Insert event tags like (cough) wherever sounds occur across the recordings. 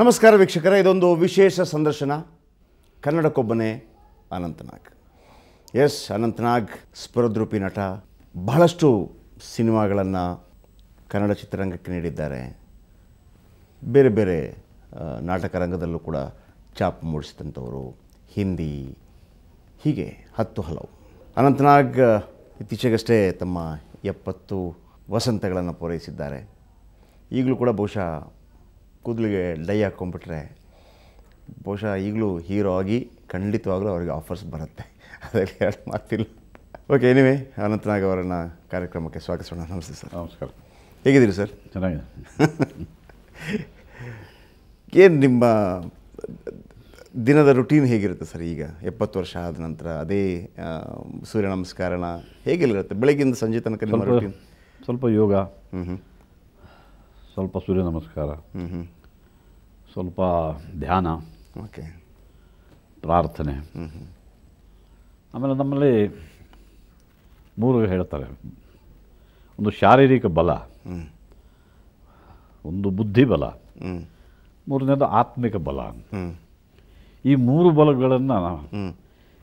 ನಮಸ್ಕಾರ ವೀಕ್ಷಕರೇ ಇದೊಂದು ವಿಶೇಷ ಸಂದರ್ಶನ ಕನ್ನಡಕ್ಕೊಬ್ಬನೇ ಅನಂತನಾಗ್ ಎಸ್ ಅನಂತನಾಗ್ ಸ್ಪರದ್ರೂಪಿ ನಟ ಬಹಳಷ್ಟು ಸಿನಿಮಾಗಳನ್ನು ಕನ್ನಡ ಚಿತ್ರರಂಗಕ್ಕೆ ನೀಡಿದ್ದಾರೆ ಬೇರೆ ಬೇರೆ ನಾಟಕ ರಂಗದಲ್ಲೂ ಕೂಡ ಚಾಪ್ ಮೂಡಿಸಿದಂಥವರು ಹಿಂದಿ ಹೀಗೆ ಹತ್ತು ಹಲವು ಅನಂತನಾಗ್ ಇತ್ತೀಚೆಗಷ್ಟೇ ತಮ್ಮ ಎಪ್ಪತ್ತು ವಸಂತಗಳನ್ನು ಪೂರೈಸಿದ್ದಾರೆ ಈಗಲೂ ಕೂಡ ಬಹುಶಃ ಕೂದಲಿಗೆ ಡೈ ಹಾಕ್ಕೊಂಡ್ಬಿಟ್ರೆ ಬಹುಶಃ ಈಗಲೂ ಹೀರೋ ಆಗಿ ಖಂಡಿತವಾಗ್ಲೂ ಅವರಿಗೆ ಆಫರ್ಸ್ ಬರುತ್ತೆ ಅದರಲ್ಲಿ ಎರಡು ಮಾತಿಲ್ಲ ಓಕೆ ಎನಿವೆ ಅನಂತನಾಗ್ ಅವರನ್ನು ಕಾರ್ಯಕ್ರಮಕ್ಕೆ ಸ್ವಾಗತಿಸೋಣ ನಮಸ್ತೆ ಸರ್ ನಮಸ್ಕಾರ ಹೇಗಿದ್ದೀರಿ ಸರ್ ಚೆನ್ನಾಗಿದೆ (laughs) ಏನು ನಿಮ್ಮ ದಿನದ ರುಟೀನ್ ಹೇಗಿರುತ್ತೆ ಸರ್ ಈಗ ಎಪ್ಪತ್ತು ವರ್ಷ ಆದ ನಂತರ ಅದೇ ಸೂರ್ಯ ನಮಸ್ಕಾರನ ಹೇಗೆಲ್ಲಿರುತ್ತೆ ಬೆಳಗ್ಗಿಂದ ಸಂಜೆ ತನಕ ನಿಮ್ಮ ಸ್ವಲ್ಪ ಯೋಗ ಹ್ಞೂ ಹ್ಞೂ ಸ್ವಲ್ಪ ಸೂರ್ಯ ನಮಸ್ಕಾರ ಹ್ಞೂ ಹ್ಞೂ ಸ್ವಲ್ಪ ಧ್ಯಾನ ಓಕೆ ಪ್ರಾರ್ಥನೆ ಆಮೇಲೆ ನಮ್ಮಲ್ಲಿ ಮೂರು ಹೇಳ್ತಾರೆ ಒಂದು ಶಾರೀರಿಕ ಬಲ ಒಂದು ಬುದ್ಧಿ ಬಲ ಮೂರನೇದು ಆತ್ಮಿಕ ಬಲ ಈ ಮೂರು ಬಲಗಳನ್ನು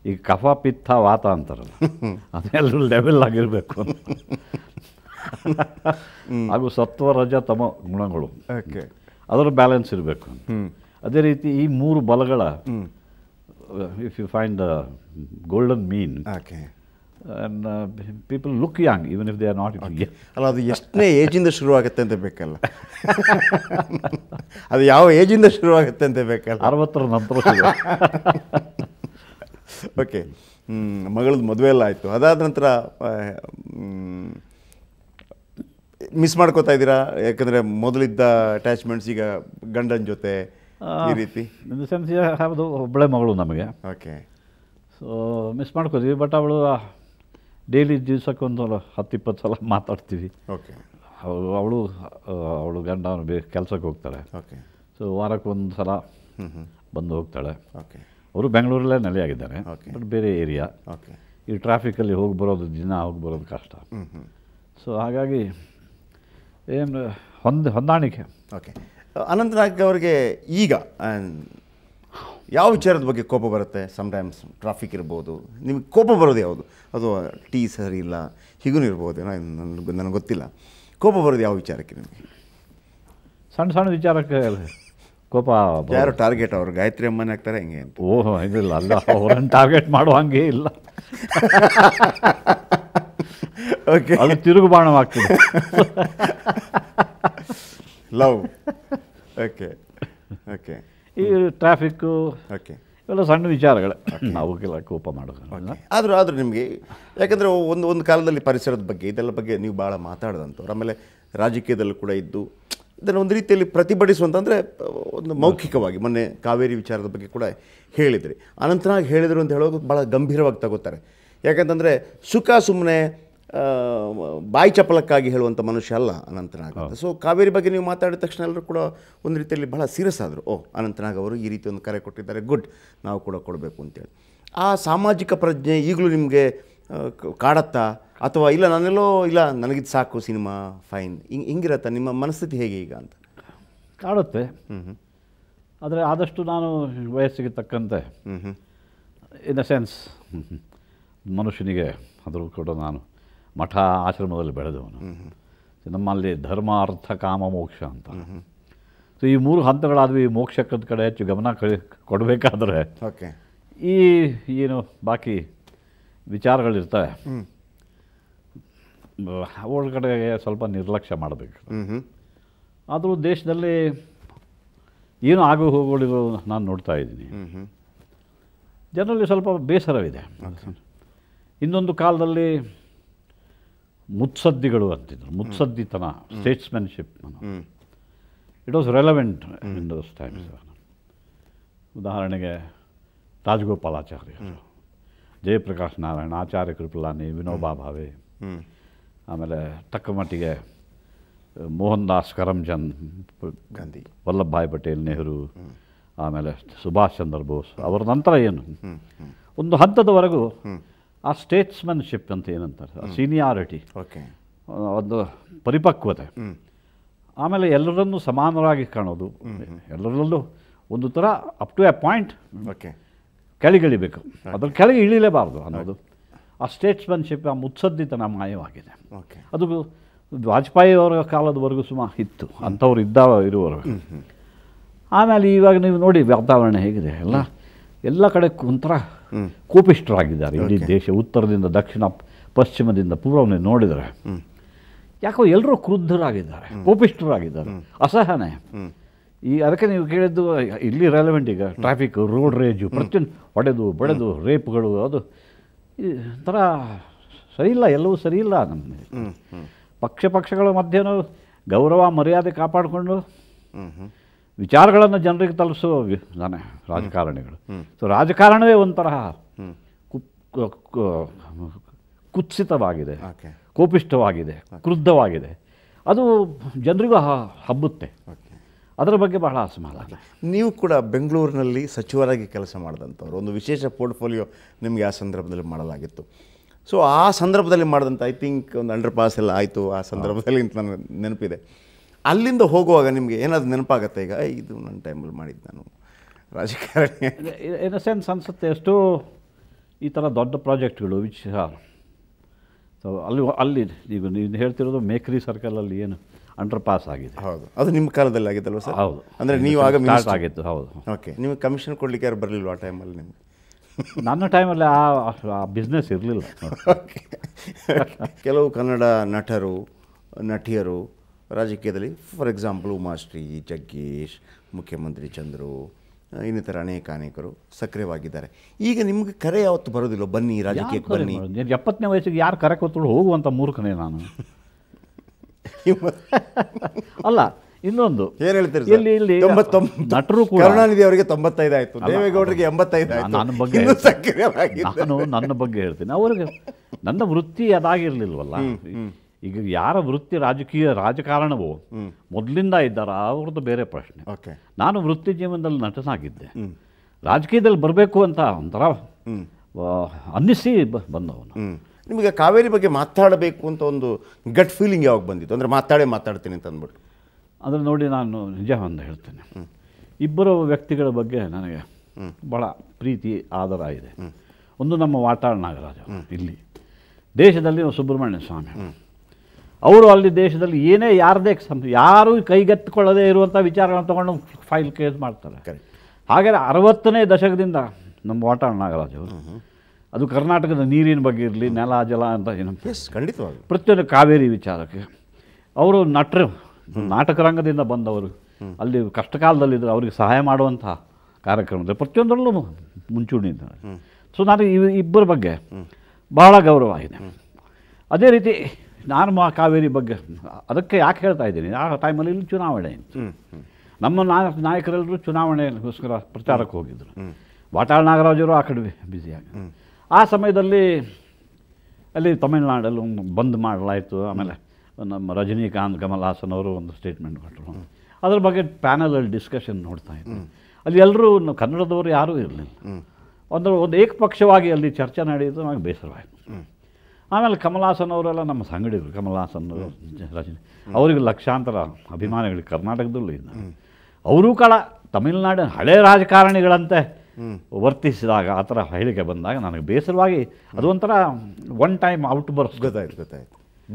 ಈ ಕಫ ಪಿತ್ತ ವಾತ ಅಂತಾರಲ್ಲ (laughs) ಅದೆಲ್ಲರೂ ಲೆವೆಲ್ ಆಗಿರಬೇಕು ಹಾಗೂ ಸತ್ವ ರಜ ತಮ ಗುಣಗಳು ಓಕೆ ಅದರ ಬ್ಯಾಲೆನ್ಸ್ ಇರಬೇಕು ಅದೇ ರೀತಿ ಈ ಮೂರು ಬಲಗಳ if you find golden mean people look young even if they are not ಅಲ್ಲ ಅದು ಎಷ್ಟನೇ ಏಜಿಂದ ಶುರುವಾಗುತ್ತೆ ಅಂತ ಬೇಕಲ್ಲ (laughs) ಅದು ಯಾವ ಏಜಿಂದ ಶುರುವಾಗುತ್ತೆ ಅಂತ ಬೇಕಲ್ಲ ಅರವತ್ತರ ನಂತರ ಓಕೆ (laughs) ಮಗಳದ್ದು ಮದುವೆ ಎಲ್ಲ ಆಯಿತು ಅದಾದ ನಂತರ ಮಿಸ್ ಮಾಡ್ಕೋತಾ ಇದ್ದೀರಾ ಯಾಕಂದರೆ ಮೊದಲಿದ್ದ ಅಟ್ಯಾಚ್ಮೆಂಟ್ಸ್ ಈಗ ಗಂಡನ ಜೊತೆ ಈ ರೀತಿ ಇನ್ ದ ಸೆನ್ಸ್ ಹೌದು ಒಬ್ಬಳೆ ಮಗಳು ನಮಗೆ ಓಕೆ ಸೊ ಮಿಸ್ ಮಾಡ್ಕೋತೀವಿ ಬಟ್ ಅವಳು ಡೈಲಿ ದಿವ್ಸಕ್ಕೆ ಒಂದು ಇಪ್ಪತ್ತು ಸಲ ಮಾತಾಡ್ತೀವಿ ಓಕೆ ಅವಳು ಅವಳು ಅವಳು ಗಂಡ ಕೆಲಸಕ್ಕೆ ಹೋಗ್ತಾಳೆ ಓಕೆ ಸೊ ವಾರಕ್ಕೆ ಒಂದು ಸಲ ಬಂದು ಹೋಗ್ತಾಳೆ ಓಕೆ ಅವರು ಬೆಂಗಳೂರಲ್ಲೇ ನೆಲೆಯಾಗಿದ್ದಾರೆ ಬಟ್ ಬೇರೆ ಏರಿಯಾ ಓಕೆ ಈ ಟ್ರಾಫಿಕಲ್ಲಿ ಹೋಗಿ ಬರೋದು ದಿನ ಹೋಗಿ ಬರೋದು ಕಷ್ಟ ಸೊ ಹಾಗಾಗಿ ಏನು ಹೊಂದ ಹೊಂದಾಣಿಕೆ ಓಕೆ ಅನಂತನಾಗ್ ಅವರಿಗೆ ಈಗ ಯಾವ ವಿಚಾರದ ಬಗ್ಗೆ ಕೋಪ ಬರುತ್ತೆ ಸಮ್ಟೈಮ್ಸ್ ಟ್ರಾಫಿಕ್ ಇರ್ಬೋದು ನಿಮಗೆ ಕೋಪ ಬರೋದು ಯಾವುದು ಅದು ಟೀ ಸರಿ ಇಲ್ಲ ಹೀಗೂ ಇರ್ಬೋದು ನನಗೆ ನನಗೆ ಗೊತ್ತಿಲ್ಲ ಕೋಪ ಬರೋದು ಯಾವ ವಿಚಾರಕ್ಕೆ ನಿಮಗೆ ಸಣ್ಣ ಸಣ್ಣ ವಿಚಾರಕ್ಕೆ ಕೋಪ ಯಾರು ಟಾರ್ಗೆಟ್ ಅವರು ಗಾಯತ್ರಿ ಅಮ್ಮನೇ ಆಗ್ತಾರೆ ಹಿಂಗೆ ಓಹೋ ಹಂಗಿಲ್ಲ ಅಲ್ಲ ಅವ್ರನ್ನ ಟಾರ್ಗೆಟ್ ಮಾಡುವ ಹಂಗೆ ಇಲ್ಲ (laughs) ಓಕೆ ಅದು ತಿರುಗು ಬಾಣವಾಗ್ತದೆ ಲವ್ ಓಕೆ ಓಕೆ ಈ ಟ್ರಾಫಿಕ್ಕು ಓಕೆ ಇವೆಲ್ಲ ಸಣ್ಣ ವಿಚಾರಗಳೇ ಕೆಲ ಕೋಪ ಮಾಡೋದು ಆದರೂ ಆದರೂ ನಿಮಗೆ ಯಾಕಂದರೆ ಒಂದು ಒಂದು ಕಾಲದಲ್ಲಿ ಪರಿಸರದ ಬಗ್ಗೆ ಇದೆಲ್ಲ ಬಗ್ಗೆ ನೀವು ಭಾಳ ಮಾತಾಡಿದಂಥವ್ರು ಆಮೇಲೆ ರಾಜಕೀಯದಲ್ಲೂ ಕೂಡ ಇದ್ದು ಇದನ್ನು ಒಂದು ರೀತಿಯಲ್ಲಿ ಪ್ರತಿಭಟಿಸುವಂತಂದರೆ ಒಂದು ಮೌಖಿಕವಾಗಿ ಮೊನ್ನೆ ಕಾವೇರಿ ವಿಚಾರದ ಬಗ್ಗೆ ಕೂಡ ಹೇಳಿದ್ರಿ ಅನಂತನಾಗ್ ಹೇಳಿದರು ಅಂತ ಹೇಳೋದು ಭಾಳ ಗಂಭೀರವಾಗಿ ತಗೋತಾರೆ ಯಾಕಂತಂದರೆ ಸುಖ ಸುಮ್ಮನೆ ಬಾಯಿ ಚಪಲಕ್ಕಾಗಿ ಹೇಳುವಂಥ ಮನುಷ್ಯ ಅಲ್ಲ ಅನಂತನಾಗ ಸೊ ಕಾವೇರಿ ಬಗ್ಗೆ ನೀವು ಮಾತಾಡಿದ ತಕ್ಷಣ ಎಲ್ಲರೂ ಕೂಡ ಒಂದು ರೀತಿಯಲ್ಲಿ ಬಹಳ ಸೀರಿಯಸ್ ಆದರು ಓ ಅನಂತನಾಗ ಅವರು ಈ ರೀತಿ ಒಂದು ಕರೆ ಕೊಟ್ಟಿದ್ದಾರೆ ಗುಡ್ ನಾವು ಕೂಡ ಕೊಡಬೇಕು ಅಂತೇಳಿ ಆ ಸಾಮಾಜಿಕ ಪ್ರಜ್ಞೆ ಈಗಲೂ ನಿಮಗೆ ಕಾಡತ್ತಾ ಅಥವಾ ಇಲ್ಲ ನಾನೆಲ್ಲೋ ಇಲ್ಲ ನನಗಿದು ಸಾಕು ಸಿನಿಮಾ ಫೈನ್ ಹಿಂಗೆ ಹಿಂಗಿರತ್ತಾ ನಿಮ್ಮ ಮನಸ್ಥಿತಿ ಹೇಗೆ ಈಗ ಅಂತ ಕಾಡುತ್ತೆ ಆದರೆ ಆದಷ್ಟು ನಾನು ವಯಸ್ಸಿಗೆ ತಕ್ಕಂತೆ ಇನ್ ದ ಸೆನ್ಸ್ ಮನುಷ್ಯನಿಗೆ ಅದರೂ ಕೂಡ ನಾನು ಮಠ ಆಶ್ರಮದಲ್ಲಿ ಬೆಳೆದವನು ನಮ್ಮಲ್ಲಿ ಧರ್ಮ ಅರ್ಥ ಕಾಮ ಮೋಕ್ಷ ಅಂತ ಸೊ ಈ ಮೂರು ಹಂತಗಳಾದ್ವಿ ಮೋಕ್ಷಕ್ಕದ ಕಡೆ ಹೆಚ್ಚು ಗಮನ ಕಳಿ ಕೊಡಬೇಕಾದ್ರೆ ಓಕೆ ಈ ಏನು ಬಾಕಿ ವಿಚಾರಗಳಿರ್ತವೆ ಒಳಗಡೆ ಸ್ವಲ್ಪ ನಿರ್ಲಕ್ಷ್ಯ ಮಾಡಬೇಕು ಆದರೂ ದೇಶದಲ್ಲಿ ಏನು ಆಗು ಹೋಗುಗಳಿರೋ ನಾನು ನೋಡ್ತಾ ಇದ್ದೀನಿ ಜನರಲ್ಲಿ ಸ್ವಲ್ಪ ಬೇಸರವಿದೆ ಇನ್ನೊಂದು ಕಾಲದಲ್ಲಿ ಮುತ್ಸದ್ದಿಗಳು ಅಂತಿದ್ರು ಮುತ್ಸದ್ದಿತನ statesmanship it was relevant in those times ಉದಾಹರಣೆಗೆ ರಾಜಗೋಪಾಲಾಚಾರ್ಯರು ಜಯಪ್ರಕಾಶ್ ನಾರಾಯಣ ಆಚಾರ್ಯ ಕೃಪಲಾನಿ ವಿನೋಬಾ ಭಾವೆ ಆಮೇಲೆ ತಕ್ಕಮಟ್ಟಿಗೆ ಮಟ್ಟಿಗೆ ಮೋಹನ್ ದಾಸ್ ಕರಮ್ಚಂದ್ ಗಾಂಧಿ ವಲ್ಲಭಭಾಯ್ ಪಟೇಲ್ ನೆಹರು ಆಮೇಲೆ ಸುಭಾಷ್ ಚಂದ್ರ ಬೋಸ್ ಅವರ ನಂತರ ಏನು ಒಂದು ಹಂತದವರೆಗೂ ಆ ಸ್ಟೇಟ್ಸ್ಮನ್ಶಿಪ್ ಅಂತ ಏನಂತಾರೆ ಸೀನಿಯಾರಿಟಿ ಓಕೆ ಒಂದು ಪರಿಪಕ್ವತೆ ಆಮೇಲೆ ಎಲ್ಲರನ್ನೂ ಸಮಾನರಾಗಿ ಕಾಣೋದು ಎಲ್ಲರಲ್ಲೂ ಒಂದು ಥರ up to a point okay ಕೆಳಗಿಳಿಬೇಕು ಅದ್ರ ಕೆಳಗೆ ಇಳಿಲೇಬಾರ್ದು ಅನ್ನೋದು ಆ ಸ್ಟೇಟ್ಸ್ಮನ್ಶಿಪ್ ಆ ಮುತ್ಸದ್ದಿತನ ಮಾಯವಾಗಿದೆ ಓಕೆ ಅದು ವಾಜಪೇಯಿ ಅವರ ಕಾಲದವರೆಗೂ ಸುಮಾ ಇತ್ತು ಅಂಥವ್ರು ಇದ್ದ ಇರುವವರು ಆಮೇಲೆ ಇವಾಗ ನೀವು ನೋಡಿ ವಾತಾವರಣ ಹೇಗಿದೆ ಎಲ್ಲ ಎಲ್ಲ ಕಡೆ ಒಂಥರ ಕೋಪಿಷ್ಟರಾಗಿದ್ದಾರೆ ಇಡೀ ದೇಶ ಉತ್ತರದಿಂದ ದಕ್ಷಿಣ ಪಶ್ಚಿಮದಿಂದ ಪೂರ್ವನೇ ನೋಡಿದರೆ ಯಾಕೋ ಎಲ್ಲರೂ ಕ್ರುದ್ಧರಾಗಿದ್ದಾರೆ ಕೋಪಿಷ್ಟರಾಗಿದ್ದಾರೆ ಅಸಹನೆ ಈ ಅದಕ್ಕೆ ನೀವು ಕೇಳಿದ್ದು ಇಲ್ಲಿ ರೆಲೆವೆಂಟ್ ಈಗ ಟ್ರಾಫಿಕ್ ರೋಡ್ ರೇಜು ಪ್ರತಿಯೊಂದು ಹೊಡೆದು ಬಡೆದು ರೇಪ್ಗಳು ಅದು ಒಂಥರ ಸರಿಯಿಲ್ಲ ಎಲ್ಲವೂ ಸರಿಯಿಲ್ಲ ನಮ್ಮ ಪಕ್ಷ ಪಕ್ಷಗಳ ಮಧ್ಯೆನೂ ಗೌರವ ಮರ್ಯಾದೆ ಕಾಪಾಡಿಕೊಂಡು ವಿಚಾರಗಳನ್ನು ಜನರಿಗೆ ತಲುಪಿಸುವ ತಾನೆ ರಾಜಕಾರಣಿಗಳು ಸೊ ರಾಜಕಾರಣವೇ ಒಂದು ತರಹ ಕುತ್ಸಿತವಾಗಿದೆ ಕೋಪಿಷ್ಠವಾಗಿದೆ ಕ್ರುದ್ಧವಾಗಿದೆ ಅದು ಜನರಿಗೂ ಹಬ್ಬುತ್ತೆ ಅದರ ಬಗ್ಗೆ ಬಹಳ ಅಸಮಾಧಾನ ನೀವು ಕೂಡ ಬೆಂಗಳೂರಿನಲ್ಲಿ ಸಚಿವರಾಗಿ ಕೆಲಸ ಮಾಡಿದಂಥವ್ರು ಒಂದು ವಿಶೇಷ ಪೋರ್ಟ್ಫೋಲಿಯೋ ನಿಮಗೆ ಆ ಸಂದರ್ಭದಲ್ಲಿ ಮಾಡಲಾಗಿತ್ತು ಸೊ ಆ ಸಂದರ್ಭದಲ್ಲಿ ಮಾಡಿದಂಥ ಐ ಥಿಂಕ್ ಒಂದು ಅಂಡರ್ ಪಾಸ್ ಎಲ್ಲ ಆಯಿತು ಆ ಸಂದರ್ಭದಲ್ಲಿ ನನಗೆ ನೆನಪಿದೆ ಅಲ್ಲಿಂದ ಹೋಗುವಾಗ ನಿಮಗೆ ಏನಾದರೂ ನೆನಪಾಗತ್ತೆ ಈಗ ಇದು ನನ್ನ ಟೈಮಲ್ಲಿ ಮಾಡಿದ್ದು ನಾನು ರಾಜಕಾರಣಿ ಇನ್ ಸೆನ್ಸ್ ಅನಿಸುತ್ತೆ ಎಷ್ಟೋ ಈ ಥರ ದೊಡ್ಡ ಪ್ರಾಜೆಕ್ಟ್ಗಳು ವಿಚ್ ಸೊ ಅಲ್ಲಿ ಅಲ್ಲಿ ಈಗ ನೀವು ಹೇಳ್ತಿರೋದು ಮೇಕ್ರಿ ಸರ್ಕಲಲ್ಲಿ ಏನು ಅಂಡರ್ ಪಾಸ್ ಆಗಿದೆ ಹೌದು ಅದು ನಿಮ್ಮ ಕಾಲದಲ್ಲಿ ಆಗಿದ್ದಲ್ವ ಸರ್ ಹೌದು ಅಂದರೆ ನೀವು ಆಗ ಸ್ಟಾರ್ಟ್ ಆಗಿತ್ತು ಹೌದು ಓಕೆ ನಿಮಗೆ ಕಮಿಷನ್ ಕೊಡಲಿಕ್ಕೆ ಯಾರು ಬರಲಿಲ್ವ ಆ ಟೈಮಲ್ಲಿ ನಿಮಗೆ (laughs) ನನ್ನ ಟೈಮಲ್ಲಿ ಆ ಬಿಸ್ನೆಸ್ ಇರಲಿಲ್ಲ (laughs) (laughs) ಕೆಲವು ಕನ್ನಡ ನಟರು ನಟಿಯರು ರಾಜಕೀಯದಲ್ಲಿ ಫಾರ್ ಎಕ್ಸಾಂಪಲ್ ಉಮಾಶ್ರೀ ಜಗ್ಗೇಶ್ ಮುಖ್ಯಮಂತ್ರಿ ಚಂದ್ರು ಇನ್ನಿತರ ಅನೇಕ ಅನೇಕರು ಸಕ್ರಿಯವಾಗಿದ್ದಾರೆ ಈಗ ನಿಮಗೆ ಕರೆ ಯಾವತ್ತು ಬರೋದಿಲ್ಲ ಬನ್ನಿ ರಾಜಕೀಯಕ್ಕೆ ಬನ್ನಿ ಎಪ್ಪತ್ತನೇ ವಯಸ್ಸಿಗೆ ಯಾರು ಕರೆ ಕೊತ್ತಳು ಹೋಗುವಂಥ ಮೂರ್ಖನೇ ನಾನು ಅಲ್ಲ ಇನ್ನೊಂದು ಏನು ಹೇಳ್ತೀರಿ ಇಲ್ಲಿ ಇಲ್ಲಿ ನಟರು ಕೂಡ ಕರುಣಾನಿಧಿ ಅವರಿಗೆ ತೊಂಬತ್ತೈದು ಆಯಿತು ದೇವೇಗೌಡರಿಗೆ ಎಂಬತ್ತೈದು ಆಯ್ತು ನನ್ನ ಬಗ್ಗೆ ಸಕ್ರಿಯವಾಗಿ ನಾನು ನನ್ನ ಬಗ್ಗೆ ಹೇಳ್ತೀನಿ ಅವ್ರಿಗೆ ನನ್ನ ವೃತ್ತಿ ಅದಾಗಿರ್ಲಿಲ್ವಲ್ಲ ಈಗ ಯಾರ ವೃತ್ತಿ ರಾಜಕೀಯ ರಾಜಕಾರಣವೋ ಮೊದಲಿಂದ ಇದ್ದಾರ ಅವ್ರದ್ದು ಬೇರೆ ಪ್ರಶ್ನೆ ನಾನು ವೃತ್ತಿ ಜೀವನದಲ್ಲಿ ನಟನಾಗಿದ್ದೆ ರಾಜಕೀಯದಲ್ಲಿ ಬರಬೇಕು ಅಂತ ಒಂಥರ ಅನ್ನಿಸಿ ಬಂದವನು ನಿಮಗೆ ಕಾವೇರಿ ಬಗ್ಗೆ ಮಾತಾಡಬೇಕು ಅಂತ ಒಂದು ಗಟ್ ಫೀಲಿಂಗ್ ಯಾವಾಗ ಬಂದಿತ್ತು ಅಂದರೆ ಮಾತಾಡೇ ಮಾತಾಡ್ತೀನಿ ಅಂತ ಅಂದ್ಬಿಟ್ಟು ಅಂದರೆ ನೋಡಿ ನಾನು ನಿಜ ಒಂದು ಹೇಳ್ತೇನೆ ಇಬ್ಬರು ವ್ಯಕ್ತಿಗಳ ಬಗ್ಗೆ ನನಗೆ ಭಾಳ ಪ್ರೀತಿ ಆಧಾರ ಇದೆ ಒಂದು ನಮ್ಮ ವಾತಾವರಣ ನಾಗರಾಜ ಇಲ್ಲಿ ದೇಶದಲ್ಲಿ ಸುಬ್ರಹ್ಮಣ್ಯ ಸ್ವಾಮಿ ಅವರು ಅಲ್ಲಿ ದೇಶದಲ್ಲಿ ಏನೇ ಯಾರದೇ ಸಂ ಯಾರೂ ಕೈಗೆತ್ತಿಕೊಳ್ಳದೇ ಇರುವಂಥ ವಿಚಾರಗಳನ್ನ ತೊಗೊಂಡು ಫೈಲ್ ಕೇಸ್ ಮಾಡ್ತಾರೆ ಹಾಗಾದರೆ ಅರವತ್ತನೇ ದಶಕದಿಂದ ನಮ್ಮ ವಾಟಾಳ್ ನಾಗರಾಜ್ ಅವರು ಅದು ಕರ್ನಾಟಕದ ನೀರಿನ ಬಗ್ಗೆ ಇರಲಿ ನೆಲ ಜಲ ಅಂತ ಏನು ಖಂಡಿತವಾಗಿ ಪ್ರತಿಯೊಂದು ಕಾವೇರಿ ವಿಚಾರಕ್ಕೆ ಅವರು ನಟರು ನಾಟಕ ರಂಗದಿಂದ ಬಂದವರು ಅಲ್ಲಿ ಕಷ್ಟ ಕಾಲದಲ್ಲಿದ್ದರೆ ಅವರಿಗೆ ಸಹಾಯ ಮಾಡುವಂಥ ಕಾರ್ಯಕ್ರಮದಲ್ಲಿ ಪ್ರತಿಯೊಂದರಲ್ಲೂ ಮುಂಚೂಣಿ ಇದ್ದಾರೆ ಸೊ ನಾನು ಇವ್ ಇಬ್ಬರ ಬಗ್ಗೆ ಭಾಳ ಗೌರವ ಇದೆ ಅದೇ ರೀತಿ ನಾನು ಆ ಕಾವೇರಿ ಬಗ್ಗೆ ಅದಕ್ಕೆ ಯಾಕೆ ಹೇಳ್ತಾ ಇದ್ದೀನಿ ಆ ಟೈಮಲ್ಲಿ ಇಲ್ಲಿ ಚುನಾವಣೆ ನಮ್ಮ ನಾಯಕರೆಲ್ಲರೂ ಚುನಾವಣೆಗೋಸ್ಕರ ಪ್ರಚಾರಕ್ಕೆ ಹೋಗಿದ್ದರು ವಾಟಾಳ್ ನಾಗರಾಜರು ಆ ಕಡೆ ಬ್ಯುಸಿಯಾಗಿ ಆ ಸಮಯದಲ್ಲಿ ಅಲ್ಲಿ ತಮಿಳುನಾಡಲ್ಲಿ ಬಂದ್ ಮಾಡಲಾಯಿತು ಆಮೇಲೆ ನಮ್ಮ ರಜನಿಕಾಂತ್ ಕಮಲ್ ಹಾಸನ್ ಅವರು ಒಂದು ಸ್ಟೇಟ್ಮೆಂಟ್ ಕೊಟ್ಟರು ಅದ್ರ ಬಗ್ಗೆ ಪ್ಯಾನಲಲ್ಲಿ ಡಿಸ್ಕಷನ್ ನೋಡ್ತಾ ಇದ್ದರು ಅಲ್ಲಿ ಎಲ್ಲರೂ ಕನ್ನಡದವರು ಯಾರೂ ಇರಲಿಲ್ಲ ಒಂದು ಒಂದು ಏಕಪಕ್ಷವಾಗಿ ಅಲ್ಲಿ ಚರ್ಚೆ ನಡೆಯಿತು ನನಗೆ ಬೇಸರವಾಯಿತು ಆಮೇಲೆ ಕಮಲಾಸನ್ ಅವರೆಲ್ಲ ನಮ್ಮ ಸಂಗಡಿದ್ರು ಕಮಲಾಸನ್ ರಚನೆ ಅವ್ರಿಗೆ ಲಕ್ಷಾಂತರ ಅಭಿಮಾನಿಗಳು ಕರ್ನಾಟಕದಲ್ಲೂ ಇದ್ದ ಅವರೂ ಕೂಡ ತಮಿಳುನಾಡಿನ ಹಳೆ ರಾಜಕಾರಣಿಗಳಂತೆ ವರ್ತಿಸಿದಾಗ ಆ ಥರ ಹೇಳಿಕೆ ಬಂದಾಗ ನನಗೆ ಬೇಸರವಾಗಿ ಅದು ಒಂಥರ ಒನ್ ಟೈಮ್ ಔಟ್ ಬರ್ಸ್ ಗೊತ್ತಾಯ್ತು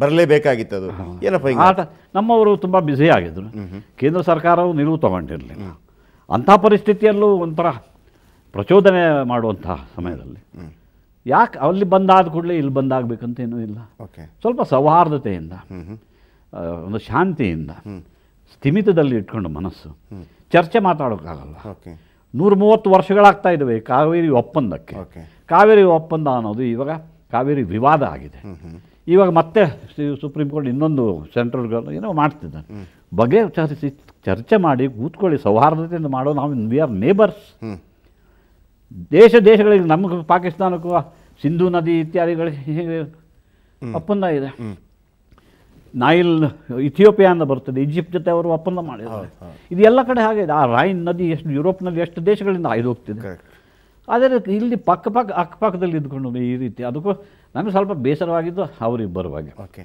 ಬರಲೇಬೇಕಾಗಿತ್ತು ಅದು ಏನಪ್ಪ ಆಟ ನಮ್ಮವರು ತುಂಬ ಬ್ಯುಸಿ ಆಗಿದ್ದರು ಕೇಂದ್ರ ಸರ್ಕಾರವು ನಿಲುವು ತಗೊಂಡಿರಲಿಲ್ಲ ಅಂಥ ಪರಿಸ್ಥಿತಿಯಲ್ಲೂ ಒಂಥರ ಪ್ರಚೋದನೆ ಮಾಡುವಂಥ ಸಮಯದಲ್ಲಿ ಯಾಕೆ ಅಲ್ಲಿ ಬಂದಾದ ಕೂಡಲೇ ಇಲ್ಲಿ ಬಂದಾಗಬೇಕಂತೇನೂ ಇಲ್ಲ ಸ್ವಲ್ಪ ಸೌಹಾರ್ದತೆಯಿಂದ ಒಂದು ಶಾಂತಿಯಿಂದ ಸ್ಥಿಮಿತದಲ್ಲಿ ಇಟ್ಕೊಂಡು ಮನಸ್ಸು ಚರ್ಚೆ ಮಾತಾಡೋಕ್ಕಾಗಲ್ಲ ನೂರ ಮೂವತ್ತು ವರ್ಷಗಳಾಗ್ತಾ ಇದ್ದಾವೆ ಕಾವೇರಿ ಒಪ್ಪಂದಕ್ಕೆ ಕಾವೇರಿ ಒಪ್ಪಂದ ಅನ್ನೋದು ಇವಾಗ ಕಾವೇರಿ ವಿವಾದ ಆಗಿದೆ ಇವಾಗ ಮತ್ತೆ ಸುಪ್ರೀಂ ಕೋರ್ಟ್ ಇನ್ನೊಂದು ಸೆಂಟ್ರಲ್ ಗವರ್ಮೆಂಟ್ ಏನೋ ಮಾಡ್ತಿದ್ದಾನೆ ಬಗೆ ಚರ್ಚೆ ಚರ್ಚೆ ಮಾಡಿ ಕೂತ್ಕೊಳ್ಳಿ ಸೌಹಾರ್ದತೆಯಿಂದ ಮಾಡೋ ನಾವು ವಿ ಆರ್ ನೇಬರ್ಸ್ ದೇಶ ದೇಶಗಳಿಗೆ ನಮಗೆ ಪಾಕಿಸ್ತಾನಕ್ಕೂ ಸಿಂಧು ನದಿ ಇತ್ಯಾದಿಗಳು ಹೇಗೆ ಒಪ್ಪಂದ ಇದೆ ನಾಯಿಲ್ ಇಥಿಯೋಪಿಯಾ ಅಂತ ಬರ್ತದೆ ಈಜಿಪ್ಟ್ ಜೊತೆ ಅವರು ಒಪ್ಪಂದ ಮಾಡಿದ್ದಾರೆ ಇದೆಲ್ಲ ಕಡೆ ಹಾಗೆ ಇದೆ ಆ ರಾಯಿನ್ ನದಿ ಎಷ್ಟು ಯುರೋಪ್ನಲ್ಲಿ ಎಷ್ಟು ದೇಶಗಳಿಂದ ಆಯ್ದು ಹೋಗ್ತಿದೆ ಆದರೆ ಇಲ್ಲಿ ಪಕ್ಕ ಪಕ್ಕ ಅಕ್ಕಪಕ್ಕದಲ್ಲಿ ಇದ್ಕೊಂಡು ಈ ರೀತಿ ಅದಕ್ಕೂ ನಮಗೆ ಸ್ವಲ್ಪ ಬೇಸರವಾಗಿದ್ದು ಅವರಿಬ್ಬರ ಬಗ್ಗೆ ಓಕೆ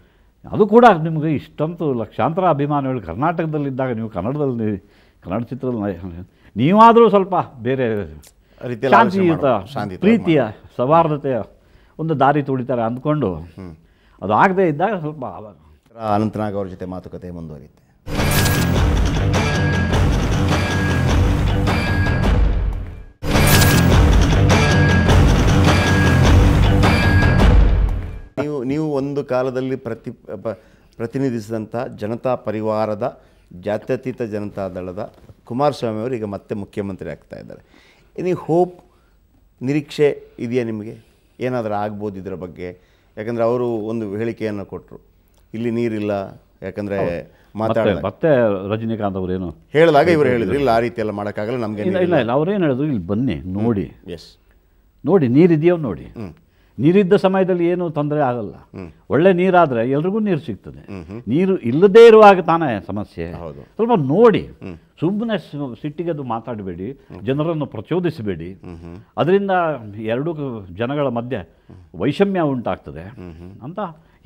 ಅದು ಕೂಡ ನಿಮಗೆ ಇಷ್ಟಂತೂ ಲಕ್ಷಾಂತರ ಅಭಿಮಾನಿಗಳು ಕರ್ನಾಟಕದಲ್ಲಿದ್ದಾಗ ನೀವು ಕನ್ನಡದಲ್ಲಿ ಕನ್ನಡ ಚಿತ್ರದಲ್ಲಿ ನೀವಾದರೂ ಸ್ವಲ್ಪ ಬೇರೆ ಶಾಂತಿಯುತ ಪ್ರೀತಿಯ ಸೌಹಾರ್ದತೆಯ ಒಂದು ದಾರಿ ತುಳಿತಾರೆ ಅಂದ್ಕೊಂಡು ಅದು ಆಗದೇ ಇದ್ದಾಗ ಸ್ವಲ್ಪ ಅನಂತನಾಗ ಅವ್ರ ಜೊತೆ ಮಾತುಕತೆ ಮುಂದುವರಿಯುತ್ತೆ ನೀವು ನೀವು ಒಂದು ಕಾಲದಲ್ಲಿ ಪ್ರತಿ ಪ್ರತಿನಿಧಿಸಿದಂಥ ಜನತಾ ಪರಿವಾರದ ಜಾತ್ಯತೀತ ಜನತಾ ದಳದ ಕುಮಾರಸ್ವಾಮಿ ಅವರು ಈಗ ಮತ್ತೆ ಮುಖ್ಯಮಂತ್ರಿ ಆಗ್ತಾ ಇದ್ದಾರೆ ಎನಿ ಹೋಪ್ ನಿರೀಕ್ಷೆ ಇದೆಯಾ ನಿಮಗೆ ಏನಾದರೂ ಆಗ್ಬೋದು ಇದರ ಬಗ್ಗೆ ಯಾಕಂದರೆ ಅವರು ಒಂದು ಹೇಳಿಕೆಯನ್ನು ಕೊಟ್ಟರು ಇಲ್ಲಿ ನೀರಿಲ್ಲ ಯಾಕಂದರೆ ಮಾತಾಡ ಮತ್ತೆ ರಜನಿಕಾಂತ್ ಅವರೇನು ಹೇಳಿದಾಗ ಇವರು ಹೇಳಿದ್ರು ಇಲ್ಲ ಆ ರೀತಿ ಎಲ್ಲ ಮಾಡೋಕ್ಕಾಗಲ್ಲ ನಮಗೆ ಇಲ್ಲ ಇಲ್ಲ ಅವರೇನು ಹೇಳಿದ್ರು ಇಲ್ಲಿ ಬನ್ನಿ ನೋಡಿ ಎಸ್ ನೋಡಿ ನೀರಿದೆಯೋ ನೋಡಿ ಹ್ಞೂ ನೀರಿದ್ದ ಸಮಯದಲ್ಲಿ ಏನು ತೊಂದರೆ ಆಗಲ್ಲ ಒಳ್ಳೆ ನೀರಾದರೆ ಎಲ್ರಿಗೂ ನೀರು ಸಿಗ್ತದೆ ನೀರು ಇಲ್ಲದೇ ಇರುವಾಗ ತಾನೇ ಸಮಸ್ಯೆ ಸ್ವಲ್ಪ ನೋಡಿ ಸುಮ್ಮನೆ ಸಿಟ್ಟಿಗೆ ಅದು ಮಾತಾಡಬೇಡಿ ಜನರನ್ನು ಪ್ರಚೋದಿಸಬೇಡಿ ಅದರಿಂದ ಎರಡೂ ಜನಗಳ ಮಧ್ಯೆ ವೈಷಮ್ಯ ಉಂಟಾಗ್ತದೆ ಅಂತ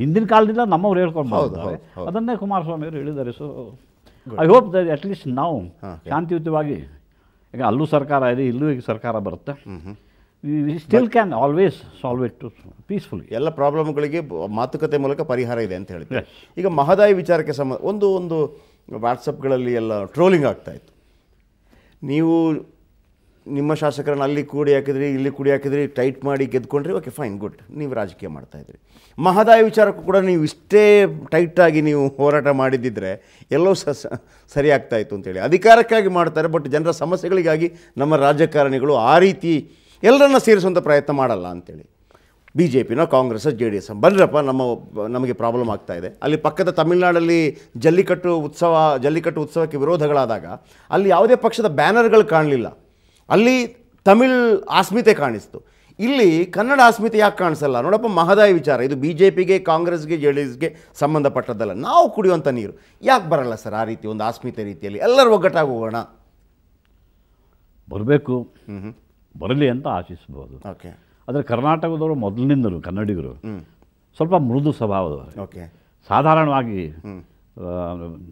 ಹಿಂದಿನ ಕಾಲದಿಂದ ನಮ್ಮವ್ರು ಹೇಳ್ಕೊಂಡು ಬರ್ತಾರೆ ಅದನ್ನೇ ಕುಮಾರಸ್ವಾಮಿಯವರು ಹೇಳಿದ್ದಾರೆ so I hope that at least ನಾವು ಶಾಂತಿಯುತವಾಗಿ ಈಗ ಅಲ್ಲೂ ಸರ್ಕಾರ ಇದೆ ಇಲ್ಲೂ ಈಗ ಸರ್ಕಾರ ಬರುತ್ತೆ we still can always solve it peacefully ಎಲ್ಲ ಪ್ರಾಬ್ಲಮ್ಗಳಿಗೆ ಮಾತುಕತೆ ಮೂಲಕ ಪರಿಹಾರ ಇದೆ ಅಂತ ಹೇಳಿದ್ರೆ ಈಗ ಮಹದಾಯಿ ವಿಚಾರಕ್ಕೆ ಸಂಬಂಧ ಒಂದು ಒಂದು ವಾಟ್ಸಪ್ಗಳಲ್ಲಿ ಎಲ್ಲ ಟ್ರೋಲಿಂಗ್ ಆಗ್ತಾಯಿತ್ತು ನೀವು ನಿಮ್ಮ ಶಾಸಕರನ್ನ ಅಲ್ಲಿ ಕೂಡಿ ಹಾಕಿದ್ರಿ ಇಲ್ಲಿ ಕೂಡಿ ಹಾಕಿದ್ರಿ ಟೈಟ್ ಮಾಡಿ ಗೆದ್ಕೊಂಡ್ರಿ ಓಕೆ ಫೈನ್ ಗುಡ್ ನೀವು ರಾಜಕೀಯ ಮಾಡ್ತಾಯಿದ್ರಿ ಮಹದಾಯಿ ವಿಚಾರಕ್ಕೂ ಕೂಡ ನೀವು ಇಷ್ಟೇ ಟೈಟಾಗಿ ನೀವು ಹೋರಾಟ ಮಾಡಿದ್ದಿದ್ರೆ ಎಲ್ಲವೂ ಸ ಸರಿ ಆಗ್ತಾಯಿತ್ತು ಅಂತೇಳಿ ಅಧಿಕಾರಕ್ಕಾಗಿ ಮಾಡ್ತಾರೆ ಬಟ್ ಜನರ ಸಮಸ್ಯೆಗಳಿಗಾಗಿ ನಮ್ಮ ರಾಜಕಾರಣಿಗಳು ಆ ರೀತಿ ಎಲ್ಲರನ್ನ ಸೇರಿಸುವಂಥ ಪ್ರಯತ್ನ ಮಾಡಲ್ಲ ಅಂತೇಳಿ ಬಿ ಜೆ ಪಿನೋ ಕಾಂಗ್ರೆಸ್ ಜೆ ಡಿ ಎಸ್ ಬನ್ನಿರಪ್ಪ ನಮ್ಮ ನಮಗೆ ಪ್ರಾಬ್ಲಮ್ ಆಗ್ತಾಯಿದೆ ಅಲ್ಲಿ ಪಕ್ಕದ ತಮಿಳುನಾಡಲ್ಲಿ ಜಲ್ಲಿಕಟ್ಟು ಉತ್ಸವ ಜಲ್ಲಿಕಟ್ಟು ಉತ್ಸವಕ್ಕೆ ವಿರೋಧಗಳಾದಾಗ ಅಲ್ಲಿ ಯಾವುದೇ ಪಕ್ಷದ ಬ್ಯಾನರ್ಗಳು ಕಾಣಲಿಲ್ಲ ಅಲ್ಲಿ ತಮಿಳ್ ಆಸ್ಮಿತೆ ಕಾಣಿಸ್ತು ಇಲ್ಲಿ ಕನ್ನಡ ಅಸ್ಮಿತೆ ಯಾಕೆ ಕಾಣಿಸಲ್ಲ ನೋಡಪ್ಪ ಮಹದಾಯಿ ವಿಚಾರ ಇದು ಬಿ ಜೆ ಪಿಗೆ ಕಾಂಗ್ರೆಸ್ಗೆ ಜೆ ಡಿ ಎಸ್ಗೆ ಸಂಬಂಧಪಟ್ಟದ್ದಲ್ಲ ನಾವು ಕುಡಿಯುವಂಥ ನೀರು ಯಾಕೆ ಬರಲ್ಲ ಸರ್ ಆ ರೀತಿ ಒಂದು ಆಸ್ಮಿತೆ ರೀತಿಯಲ್ಲಿ ಎಲ್ಲರೂ ಒಗ್ಗಟ್ಟಾಗಿ ಹೋಗೋಣ ಬರಬೇಕು ಹ್ಞೂ ಬರಲಿ ಅಂತ ಆಶಿಸ್ಬೋದು ಓಕೆ ಆದರೆ ಕರ್ನಾಟಕದವರು ಮೊದಲಿನಿಂದಲೂ ಕನ್ನಡಿಗರು ಸ್ವಲ್ಪ ಮೃದು ಸ್ವಭಾವದವರು ಓಕೆ ಸಾಧಾರಣವಾಗಿ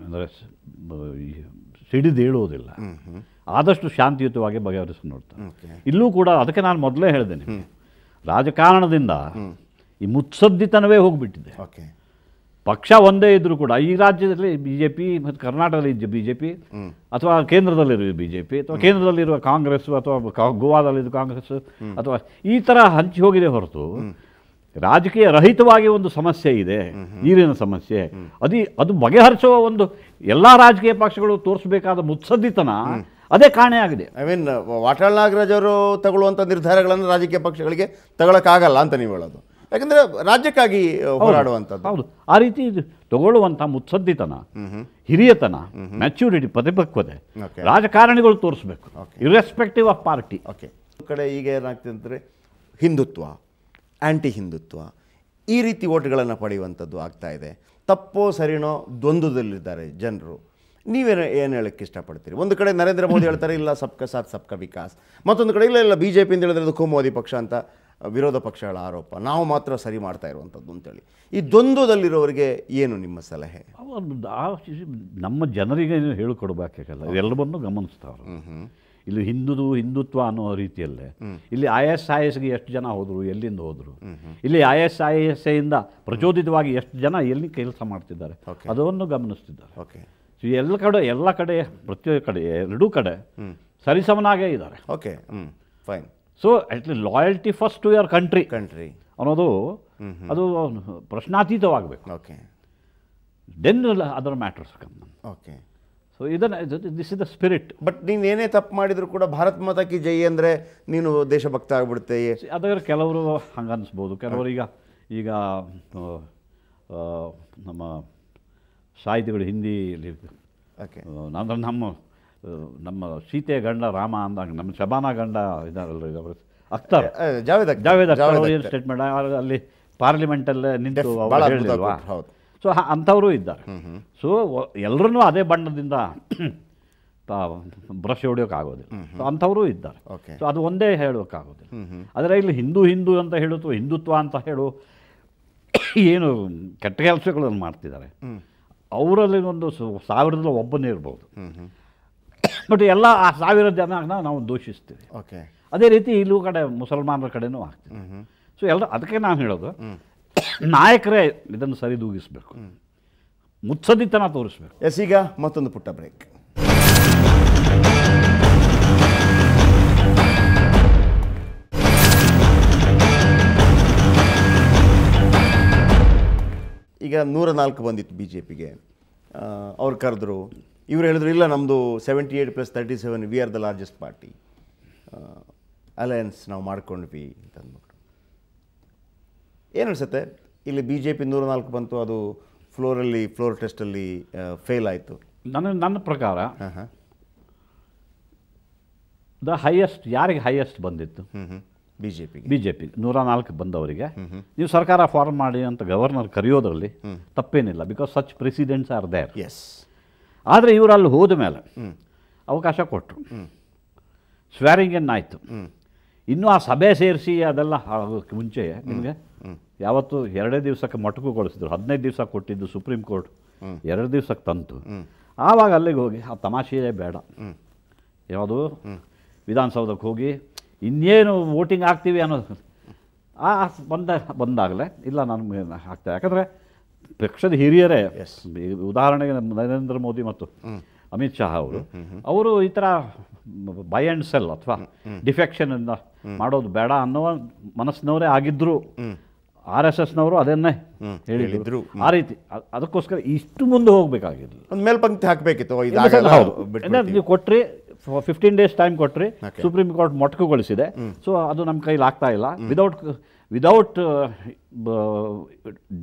ಅಂದರೆ ಸಿಡಿದೇಳುವುದಿಲ್ಲ ಆದಷ್ಟು ಶಾಂತಿಯುತವಾಗಿ ಬಗೆಹರಿಸಿ ನೋಡ್ತಾರೆ ಇಲ್ಲೂ ಕೂಡ ಅದಕ್ಕೆ ನಾನು ಮೊದಲೇ ಹೇಳಿದೆ ರಾಜಕಾರಣದಿಂದ ಈ ಮುತ್ಸದ್ದಿತನವೇ ಹೋಗಿಬಿಟ್ಟಿದೆ ಓಕೆ ಪಕ್ಷ ಒಂದೇ ಇದ್ದರೂ ಕೂಡ ಈ ರಾಜ್ಯದಲ್ಲಿ ಬಿ ಜೆ ಪಿ ಮತ್ತು ಕರ್ನಾಟಕದಲ್ಲಿ ಇದ್ದ ಬಿ ಜೆ ಪಿ ಅಥವಾ ಕೇಂದ್ರದಲ್ಲಿರುವ ಬಿ ಜೆ ಪಿ ಅಥವಾ ಕೇಂದ್ರದಲ್ಲಿರುವ ಕಾಂಗ್ರೆಸ್ ಅಥವಾ ಇದ್ದು ಕಾಂಗ್ರೆಸ್ ಅಥವಾ ಈ ಥರ ಹಂಚಿ ಹೋಗಿದೆ ಹೊರತು ರಾಜಕೀಯ ರಹಿತವಾಗಿ ಒಂದು ಸಮಸ್ಯೆ ಇದೆ ನೀರಿನ ಸಮಸ್ಯೆ ಅದಿ ಅದು ಬಗೆಹರಿಸುವ ಒಂದು ಎಲ್ಲ ರಾಜಕೀಯ ಪಕ್ಷಗಳು ತೋರಿಸಬೇಕಾದ ಮುತ್ಸದ್ದಿತನ ಅದೇ ಕಾಣೆ ಆಗಿದೆ ಐ ಮೀನ್ ವಾಟಾಳ್ ನಾಗರಾಜ್ ಅವರು ತಗೊಳ್ಳುವಂಥ ನಿರ್ಧಾರಗಳನ್ನು ರಾಜಕೀಯ ಪಕ್ಷಗಳಿಗೆ ತಗೊಳಕ್ಕಾಗಲ್ಲ ಅಂತ ನೀವು ಹೇಳೋದು ಯಾಕಂದರೆ ರಾಜ್ಯಕ್ಕಾಗಿ ಹೋರಾಡುವಂಥದ್ದು ಹೌದು ಆ ರೀತಿ ತಗೊಳ್ಳುವಂಥ ಮುತ್ಸದ್ದಿತನ ಹಿರಿಯತನ ಮ್ಯಾಚ್ಯೂರಿಟಿ ಪ್ರತಿಪಕ್ವತೆ ರಾಜಕಾರಣಿಗಳು ತೋರಿಸ್ಬೇಕು ಇರೆಸ್ಪೆಕ್ಟಿವ್ ಆಫ್ ಪಾರ್ಟಿ ಓಕೆ ಕಡೆ ಈಗ ಏನಾಗ್ತದೆ ಅಂದರೆ ಹಿಂದುತ್ವ ಆ್ಯಂಟಿ ಹಿಂದುತ್ವ ಈ ರೀತಿ ಓಟ್ಗಳನ್ನು ಪಡೆಯುವಂಥದ್ದು ಆಗ್ತಾ ಇದೆ ತಪ್ಪೋ ಸರಿನೋ ದ್ವಂದ್ವದಲ್ಲಿದ್ದಾರೆ ಜನರು ನೀವೇನು ಏನು ಹೇಳಕ್ಕೆ ಇಷ್ಟಪಡ್ತೀರಿ ಒಂದು ಕಡೆ ನರೇಂದ್ರ ಮೋದಿ ಹೇಳ್ತಾರೆ ಇಲ್ಲ ಸಬ್ಕ ಸಾಥ್ ಸಬ್ಕ ವಿಕಾಸ್ ಮತ್ತೊಂದು ಕಡೆ ಇಲ್ಲ ಇಲ್ಲ ಬಿ ಜೆ ಪಿ ಅಂತ ಹೇಳಿದ್ರೆ ಅದು ಕೋಮೋದಿ ಪಕ್ಷ ಅಂತ ವಿರೋಧ ಪಕ್ಷಗಳ ಆರೋಪ ನಾವು ಮಾತ್ರ ಸರಿ ಮಾಡ್ತಾ ಇರುವಂಥದ್ದು ಅಂತೇಳಿ ಈ ದ್ವಂದ್ವದಲ್ಲಿರೋರಿಗೆ ಏನು ನಿಮ್ಮ ಸಲಹೆ ನಮ್ಮ ಜನರಿಗೆ ಹೇಳಿಕೊಡ್ಬೇಕಾಗಲ್ಲ ಎಲ್ಲವನ್ನು ಗಮನಿಸ್ತಾವ್ರು ಇಲ್ಲಿ ಹಿಂದುದು ಹಿಂದುತ್ವ ಅನ್ನೋ ರೀತಿಯಲ್ಲೇ ಇಲ್ಲಿ ಐ ಎಸ್ ಐ ಎಸ್ಗೆ ಎಷ್ಟು ಜನ ಹೋದರು ಎಲ್ಲಿಂದ ಹೋದರು ಇಲ್ಲಿ ಐ ಎಸ್ ಐ ಎಸ್ ಇಂದ ಪ್ರಚೋದಿತವಾಗಿ ಎಷ್ಟು ಜನ ಎಲ್ಲಿ ಕೆಲಸ ಮಾಡ್ತಿದ್ದಾರೆ ಅದನ್ನು ಗಮನಿಸ್ತಿದ್ದಾರೆ ಓಕೆ ಎಲ್ಲ ಕಡೆ ಎಲ್ಲ ಕಡೆ ಪ್ರತಿಯೊಂದು ಕಡೆ ಎರಡೂ ಕಡೆ ಸರಿಸಮನಾಗೇ ಇದ್ದಾರೆ okay fine so at least loyalty first to your country country ಅನ್ನೋದು ಅದು ಪ್ರಶ್ನಾತೀತವಾಗಬೇಕು okay then other matters come okay so ಇದನ್ನು this is the spirit but ನೀನು ಏನೇ ತಪ್ಪು ಮಾಡಿದರೂ ಕೂಡ ಭಾರತ್ ಮಾತಾಕಿ ಜೈ ಅಂದರೆ ನೀನು ದೇಶಭಕ್ತ ಆಗಿಬಿಡುತ್ತೆ ಅದರ ಕೆಲವರು ಹಂಗೆ ಅನ್ನಿಸ್ಬೋದು ಕೆಲವರು ಈಗ ಈಗ ನಮ್ಮ ಸಾಹಿತಿಗಳು ಹಿಂದಿಯಲ್ಲಿ ಓಕೆ ಅಂದ್ರೆ ನಮ್ಮ ನಮ್ಮ ಸೀತೆ ಗಂಡ ರಾಮ ಅಂದಾಗ ನಮ್ಮ ಶಬಾನ ಗಂಡ ಇದಾರಲ್ಲ ಅವರು ಅಖ್ತರ್ ಜಾವೇದ್ ಜಾವೇದ್ ಏನು ಸ್ಟೇಟ್ಮೆಂಟ್ ಅಲ್ಲಿ ಪಾರ್ಲಿಮೆಂಟಲ್ಲೇ ನಿಂತು ಹೇಳಿಲ್ವಾ ಸೊ ಅಂಥವರು ಇದ್ದಾರೆ ಸೊ ಎಲ್ಲರೂ ಅದೇ ಬಣ್ಣದಿಂದ ಬ್ರಷ್ ಹೊಡಿಯೋಕ್ಕಾಗೋದಿಲ್ಲ ಸೊ ಅಂಥವರು ಇದ್ದಾರೆ ಸೊ ಅದು ಒಂದೇ ಹೇಳೋಕ್ಕಾಗೋದಿಲ್ಲ ಆದರೆ ಇಲ್ಲಿ ಹಿಂದೂ ಹಿಂದೂ ಅಂತ ಹೇಳುತ್ತು ಹಿಂದುತ್ವ ಅಂತ ಹೇಳು (clears throat) ಏನು ಕೆಟ್ಟ ಕೆಲಸಗಳನ್ನು ಮಾಡ್ತಿದ್ದಾರೆ ಅವರಲ್ಲಿ ಒಂದು ಸಾವಿರದ ಒಬ್ಬನೇ ಇರ್ಬೋದು ಬಟ್ ಎಲ್ಲ ಆ ಸಾವಿರ ಜನ ನಾವು ದೂಷಿಸ್ತೀವಿ ಓಕೆ ಅದೇ ರೀತಿ ಇಲ್ಲೂ ಕಡೆ ಮುಸಲ್ಮಾನರ ಕಡೆನೂ ಆಗ್ತೀವಿ ಸೊ ಎಲ್ಲ ಅದಕ್ಕೆ ನಾನು ಹೇಳೋದು ನಾಯಕರೇ ಇದನ್ನು ಸರಿದೂಗಿಸ್ಬೇಕು ಮುತ್ಸದಿತನ ತೋರಿಸ್ಬೇಕು ಎಸ್ ಈಗ ಮತ್ತೊಂದು ಪುಟ್ಟ ಬ್ರೇಕ್ ಈಗ ನೂರ ನಾಲ್ಕು ಬಂದಿತ್ತು ಬಿ ಜೆ ಪಿಗೆ ಅವ್ರು ಕರೆದ್ರು ಇವರು ಹೇಳಿದ್ರು ಇಲ್ಲ ನಮ್ಮದು seventy eight plus thirty seven we are the largest party alliance ನಾವು ಮಾಡ್ಕೊಂಡ್ವಿ ಅಂತ ಅಂದ್ಬಿಟ್ಟು ಏನು ಅನಿಸುತ್ತೆ ಇಲ್ಲಿ ಬಿ ಜೆ ಪಿ ನೂರ ನಾಲ್ಕು ಬಂತು ಅದು ಫ್ಲೋರಲ್ಲಿ ಫ್ಲೋರ್ ಟೆಸ್ಟಲ್ಲಿ ಫೇಲ್ ಆಯಿತು ನನ್ನ ನನ್ನ ಪ್ರಕಾರ ದ ಹೈಯೆಸ್ಟ್ ಯಾರಿಗೆ ಹೈಯೆಸ್ಟ್ ಬಂದಿತ್ತು B J P B J P ನೂರ ನಾಲ್ಕು ಬಂದವರಿಗೆ ನೀವು ಸರ್ಕಾರ ಫಾರ್ಮ್ ಮಾಡಿ ಅಂತ ಗವರ್ನರ್ ಕರೆಯೋದರಲ್ಲಿ ತಪ್ಪೇನಿಲ್ಲ because such presidents are there yes ಆದರೆ ಇವರು ಅಲ್ಲಿ ಹೋದ ಮೇಲೆ ಅವಕಾಶ ಕೊಟ್ಟರು ಏನಾಯಿತು ಇನ್ನೂ ಆ ಸಭೆ ಸೇರಿಸಿ ಅದೆಲ್ಲ ಆಗೋಕ್ಕೆ ಮುಂಚೆ ನಿಮಗೆ ಯಾವತ್ತು ಎರಡೇ ದಿವಸಕ್ಕೆ ಮೊಟಕುಗೊಳಿಸಿದ್ರು ಹದಿನೈದು ದಿವಸ ಕೊಟ್ಟಿದ್ದು ಸುಪ್ರೀಂ ಕೋರ್ಟ್ ಎರಡು ದಿವಸಕ್ಕೆ ತಂತು ಆವಾಗ ಅಲ್ಲಿಗೆ ಹೋಗಿ ಆ ತಮಾಷೆಯೇ ಬೇಡ ಯಾವುದು ವಿಧಾನಸೌಧಕ್ಕೆ ಹೋಗಿ ಇನ್ನೇನು ವೋಟಿಂಗ್ ಆಗ್ತೀವಿ ಅನ್ನೋ ಆ ಬಂದ ಬಂದಾಗಲೇ ಇಲ್ಲ ನಾನು ಆಗ್ತಾ ಯಾಕಂದರೆ ಪಕ್ಷದ ಹಿರಿಯರೇ ಉದಾಹರಣೆಗೆ ನರೇಂದ್ರ ಮೋದಿ ಮತ್ತು ಅಮಿತ್ ಶಾ ಅವರು ಅವರು ಈ ಥರ ಬೈ ಆ್ಯಂಡ್ ಸೆಲ್ ಅಥವಾ ಡಿಫೆಕ್ಷನ್ ಇಂದ ಮಾಡೋದು ಬೇಡ ಅನ್ನೋ ಮನಸ್ಸಿನವರೇ ಆಗಿದ್ರು ಆರ್ ಎಸ್ ಎಸ್ನವರು ಅದನ್ನೇ ಹೇಳಿದ್ರು ಆ ರೀತಿ ಅದಕ್ಕೋಸ್ಕರ ಇಷ್ಟು ಮುಂದೆ ಹೋಗಬೇಕಾಗಿರಲಿಲ್ಲ ಒಂದು ಮೇಲ್ಪಂಕ್ತಿ ಹಾಕಬೇಕಿತ್ತು ನೀವು ಕೊಟ್ರಿ ಫಿಫ್ಟೀನ್ ಡೇಸ್ ಟೈಮ್ ಕೊಟ್ರಿ ಸುಪ್ರೀಂ ಕೋರ್ಟ್ ಮೊಟಕುಗೊಳಿಸಿದೆ ಸೊ ಅದು ನಮ್ಮ ಕೈಲಿ ಆಗ್ತಾ ಇಲ್ಲ ವಿದೌಟ್ ವಿದೌಟ್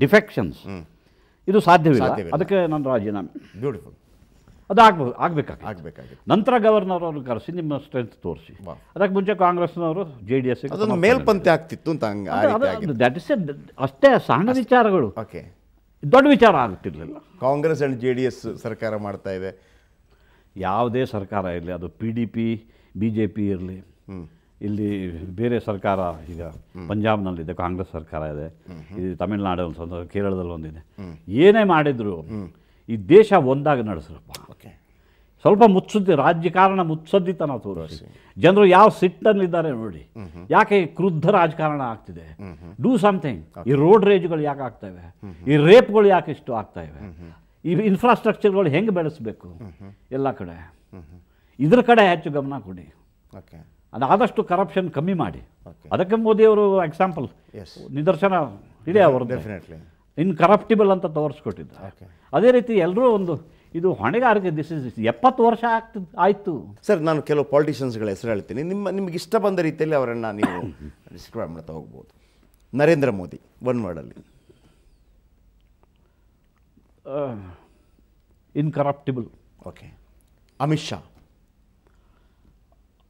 ಡಿಫೆಕ್ಷನ್ಸ್ ಇದು ಸಾಧ್ಯವಿಲ್ಲ ಅದಕ್ಕೆ ನನ್ನ ರಾಜೀನಾಮೆ ಬ್ಯೂಟಿಫುಲ್ ಅದು ಆಗ್ಬೋದು ಆಗಬೇಕಾಗಿ ಆಗಬೇಕಾಗಿ ನಂತರ ಗವರ್ನರ್ ಅವ್ರನ್ನ ಕರೆಸಿ ನಿಮ್ಮ ಸ್ಟ್ರೆಂತ್ ತೋರಿಸಿ ಅದಕ್ಕೆ ಮುಂಚೆ ಕಾಂಗ್ರೆಸ್ನವರು ಜೆ ಡಿ ಎಸ್ ಮೇಲ್ಪಂತೆ ಆಗ್ತಿತ್ತು ಅಂತ ದಟ್ ಇಸ್ ಅಷ್ಟೇ ಸಣ್ಣ ವಿಚಾರಗಳು ಓಕೆ ದೊಡ್ಡ ವಿಚಾರ ಆಗುತ್ತಿರಲಿಲ್ಲ Congress and J D S ಸರ್ಕಾರ ಮಾಡ್ತಾ ಇದೆ ಯಾವುದೇ ಸರ್ಕಾರ ಇರಲಿ ಅದು P D P B J P ಇರಲಿ ಇಲ್ಲಿ ಬೇರೆ ಸರ್ಕಾರ ಈಗ ಪಂಜಾಬ್ನಲ್ಲಿದೆ ಕಾಂಗ್ರೆಸ್ ಸರ್ಕಾರ ಇದೆ ಇದು ತಮಿಳ್ನಾಡಲ್ಲಿ ಒಂದು ಕೇರಳದಲ್ಲಿ ಒಂದಿದೆ ಏನೇ ಮಾಡಿದ್ರು ಈ ದೇಶ ಒಂದಾಗಿ ನಡೆಸ್ರಪ್ಪ ಸ್ವಲ್ಪ ಮುತ್ಸುದ್ದಿ ರಾಜಕಾರಣ ಮುತ್ಸದ್ದಿತನ ತೋರಿಸಿ ಜನರು ಯಾವ ಇದ್ದಾರೆ ನೋಡಿ ಯಾಕೆ ಕ್ರುದ್ಧ ರಾಜಕಾರಣ ಆಗ್ತಿದೆ ಡೂ ಸಮಥಿಂಗ್ ಈ ರೋಡ್ ರೇಜ್ಗಳು ಯಾಕೆ ಆಗ್ತವೆ ಈ ರೇಪ್ಗಳು ಯಾಕೆ ಇಷ್ಟು ಆಗ್ತಾ ಇವೆ ಈ ಇನ್ಫ್ರಾಸ್ಟ್ರಕ್ಚರ್ಗಳು ಹೆಂಗೆ ಬೆಳೆಸಬೇಕು ಎಲ್ಲ ಕಡೆ ಇದ್ರ ಕಡೆ ಹೆಚ್ಚು ಗಮನ ಕೊಡಿ ಓಕೆ ಅದು ಆದಷ್ಟು ಕರಪ್ಷನ್ ಕಮ್ಮಿ ಮಾಡಿ ಅದಕ್ಕೆ ಮೋದಿಯವರು ಎಕ್ಸಾಂಪಲ್ ನಿದರ್ಶನ ಇದೆ ಅವರು ಡೆಫಿನೆಟ್ಲಿ ಇನ್ಕರಪ್ಟಿಬಲ್ ಅಂತ ತೋರಿಸ್ಕೊಟ್ಟಿದ್ದ ಅದೇ ರೀತಿ ಎಲ್ಲರೂ ಒಂದು ಇದು ಹೊಣೆಗಾರಿಕೆ ದಿಸ್ ಇಸ್ ಎಪ್ಪತ್ತು ವರ್ಷ ಆಗ್ತದೆ ಆಯಿತು ಸರ್ ನಾನು ಕೆಲವು ಪಾಲಿಟಿಷಿಯನ್ಸ್ಗಳ ಹೆಸರು ಹೇಳ್ತೀನಿ ನಿಮ್ಮ ನಿಮ್ಗೆ ಇಷ್ಟ ಬಂದ ರೀತಿಯಲ್ಲಿ ಅವರನ್ನು ನೀವು ಡಿಸ್ಕ್ರೈಬ್ (laughs) ಮಾಡ್ತಾ ಹೋಗ್ಬೋದು ನರೇಂದ್ರ ಮೋದಿ ಒನ್ ವರ್ಡಲ್ಲಿ ಇನ್ಕರಪ್ಟಿಬಲ್ ಓಕೆ ಅಮಿತ್ ಶಾ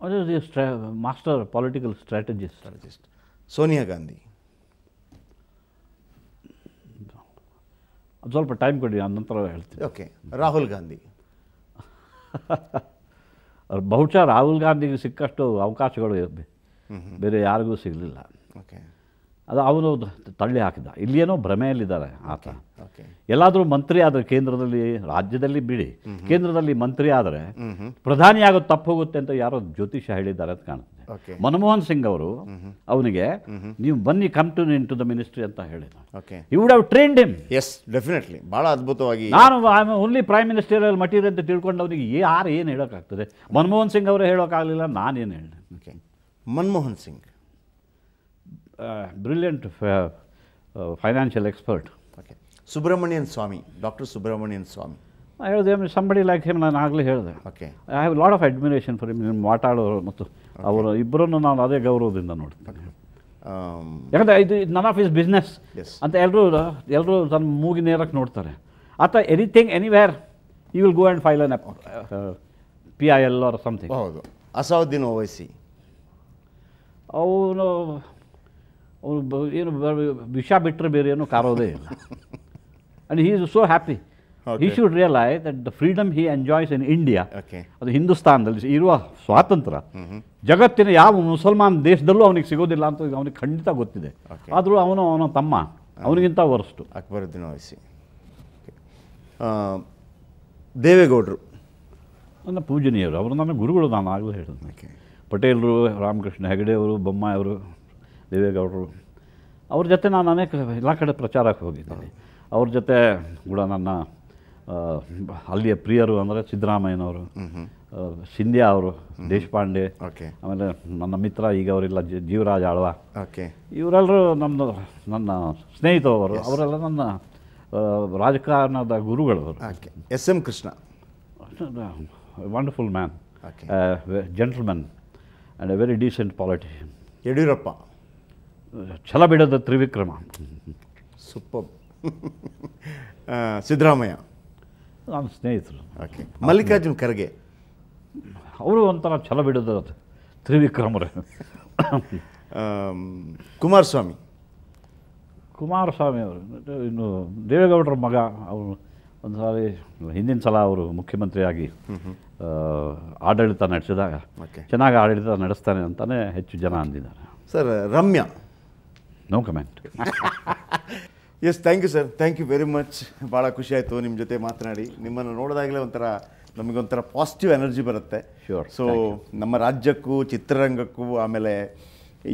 ಅದೇ is a master strategist strategist? Sonia Gandhi ಅದು ಸ್ವಲ್ಪ ಟೈಮ್ ಕೊಡಿ ನಾನು ನಂತರ ಹೇಳ್ತೀನಿ ಓಕೆ ರಾಹುಲ್ ಗಾಂಧಿ ಬಹುಶಃ ರಾಹುಲ್ ಗಾಂಧಿಗೆ ಸಿಕ್ಕಷ್ಟು ಅವಕಾಶಗಳು ಬೇರೆ ಯಾರಿಗೂ ಸಿಗಲಿಲ್ಲ ಓಕೆ ಅದು ಅವನು ತಳ್ಳಿ ಹಾಕಿದ ಇಲ್ಲಿಯೇನೋ ಭ್ರಮೆಯಲ್ಲಿದ್ದಾರೆ ಆತ ಎಲ್ಲಾದರೂ ಮಂತ್ರಿ ಆದರೆ ಕೇಂದ್ರದಲ್ಲಿ ರಾಜ್ಯದಲ್ಲಿ ಬಿಡಿ ಕೇಂದ್ರದಲ್ಲಿ ಮಂತ್ರಿ ಆದರೆ ಪ್ರಧಾನಿ ತಪ್ಪು ಹೋಗುತ್ತೆ ಅಂತ ಯಾರೋ ಜ್ಯೋತಿಷ ಹೇಳಿದ್ದಾರೆ ಅಂತ ಕಾಣುತ್ತೆ ಮನಮೋಹನ್ ಸಿಂಗ್ ಅವರು ಅವನಿಗೆ ನೀವು ಬನ್ನಿ come to into the ministry ಅಂತ ಹೇಳಿದ you would have trained him yes definitely ಬಹಳ ಅದ್ಭುತವಾಗಿ ನಾನು ಓನ್ಲಿ ಪ್ರೈಮ್ ಅಲ್ಲಿ ಮಟೀರಿಯಲ್ ಅಂತ ತಿಳ್ಕೊಂಡು ಅವನಿಗೆ ಯಾರು ಏನು ಹೇಳೋಕ್ಕಾಗ್ತದೆ ಮನಮೋಹನ್ ಸಿಂಗ್ ಅವರು ಹೇಳೋಕ್ಕಾಗಲಿಲ್ಲ ನಾನೇನು ಹೇಳಿದೆ Manmohan Singh brilliant financial expert okay Subrahmanyan Swamy doctor Subrahmanyan Swamy ಹೇಳಿದೆ was mean, somebody ನಾನು ಆಗಲೇ ಹೇಳಿದೆ okay I have lot of admiration for ನಿಮ್ಮ ಮಾತಾಡೋರು ಮತ್ತು ಅವರು ಇಬ್ಬರನ್ನು ನಾನು ಅದೇ ಗೌರವದಿಂದ ನೋಡ್ತೇನೆ um, ಯಾಕಂದರೆ ಇದು ನನ್ ಆಫ್ ಇಸ್ ಬಿಸ್ನೆಸ್ ಅಂತ ಎಲ್ಲರೂ ಎಲ್ಲರೂ ತನ್ನ ಮೂಗಿ ನೇರಕ್ಕೆ ನೋಡ್ತಾರೆ ಆತ anything anywhere you will go and file an P I L or something ಹೌದು ಅಸಾವುದ್ದೀನ್ ಓವೈಸಿ ಅವನು ಏನು ವಿಷ ಬಿಟ್ಟರೆ ಬೇರೆ ಏನೂ ಕಾರೋದೇ ಇಲ್ಲ and he is so happy he should realise that the freedom he enjoys in India ಅದು ಹಿಂದೂಸ್ತಾನದಲ್ಲಿ ಇರುವ ಸ್ವಾತಂತ್ರ್ಯ ಜಗತ್ತಿನ ಯಾವ ಮುಸಲ್ಮಾನ್ ದೇಶದಲ್ಲೂ ಅವನಿಗೆ ಸಿಗೋದಿಲ್ಲ ಅಂತ ಅವನಿಗೆ ಖಂಡಿತ ಗೊತ್ತಿದೆ ಆದರೂ ಅವನು ಅವನ ತಮ್ಮ ಅವನಿಗಿಂತ ವರ್ಸ್ಟು ಅಕ್ಬರುದ್ದೀನ್ ವಹಿಸಿ ದೇವೇಗೌಡರು ನನ್ನ ಪೂಜನೀಯರು ಅವರು ನನ್ನ ಗುರುಗಳು ನಾನು ಆಗಲೇ ಹೇಳಿದ್ನಕ್ಕೆ ಪಟೇಲರು ರಾಮಕೃಷ್ಣ ಹೆಗಡೆಯವರು ಬೊಮ್ಮಾಯವರು ದೇವೇಗೌಡರು ಅವ್ರ ಜೊತೆ ನಾನು ಅನೇಕ ಎಲ್ಲ ಕಡೆ ಪ್ರಚಾರಕ್ಕೆ ಹೋಗಿದ್ದೀನಿ ಅವ್ರ ಜೊತೆ ಕೂಡ ನನ್ನ ಅಲ್ಲಿಯ ಪ್ರಿಯರು ಅಂದರೆ ಸಿದ್ದರಾಮಯ್ಯನವರು ಸಿಂಧ್ಯಾ ಅವರು ದೇಶಪಾಂಡೆ ಆಮೇಲೆ ನನ್ನ ಮಿತ್ರ ಈಗ ಅವರಿಲ್ಲ ಜೀವರಾಜ ಆಳ್ವ ಇವರೆಲ್ಲರೂ ನಮ್ಮದು ನನ್ನ ಸ್ನೇಹಿತವರು ಅವರೆಲ್ಲ ನನ್ನ ರಾಜಕಾರಣದ ಗುರುಗಳು S M Krishna wonderful man gentleman and a very decent politician Yediyurappa ಛಲ ಬಿಡದ ತ್ರಿವಿಕ್ರಮ ಸುಪ್ಪ ಸಿದ್ದರಾಮಯ್ಯ ನಮ್ಮ ಸ್ನೇಹಿತರು ಓಕೆ ಮಲ್ಲಿಕಾರ್ಜುನ್ ಖರ್ಗೆ ಅವರು ಒಂಥರ ಛಲ ಬಿಡದ ತ್ರಿವಿಕ್ರಮರೇ ಕುಮಾರಸ್ವಾಮಿ ಕುಮಾರಸ್ವಾಮಿ ಅವರು ಇನ್ನು ದೇವೇಗೌಡರ ಮಗ ಅವರು ಒಂದು ಸಾರಿ ಹಿಂದಿನ ಸಲ ಅವರು ಮುಖ್ಯಮಂತ್ರಿಯಾಗಿ ಆಡಳಿತ ನಡೆಸಿದಾಗ ಚೆನ್ನಾಗಿ ಆಡಳಿತ ನಡೆಸ್ತಾನೆ ಅಂತಲೇ ಹೆಚ್ಚು ಜನ ಅಂದಿದ್ದಾರೆ sir Ramya no comment yes thank you sir thank you very much ಭಾಳ ಖುಷಿ ಆಯಿತು ನಿಮ್ಮ ಜೊತೆ ಮಾತನಾಡಿ ನಿಮ್ಮನ್ನು ನೋಡಿದಾಗಲೇ ಒಂಥರ ನಮಗೊಂಥರ ಪಾಸಿಟಿವ್ ಎನರ್ಜಿ ಬರುತ್ತೆ ಶ್ಯೂರ್ ಸೊ ನಮ್ಮ ರಾಜ್ಯಕ್ಕೂ ಚಿತ್ರರಂಗಕ್ಕೂ ಆಮೇಲೆ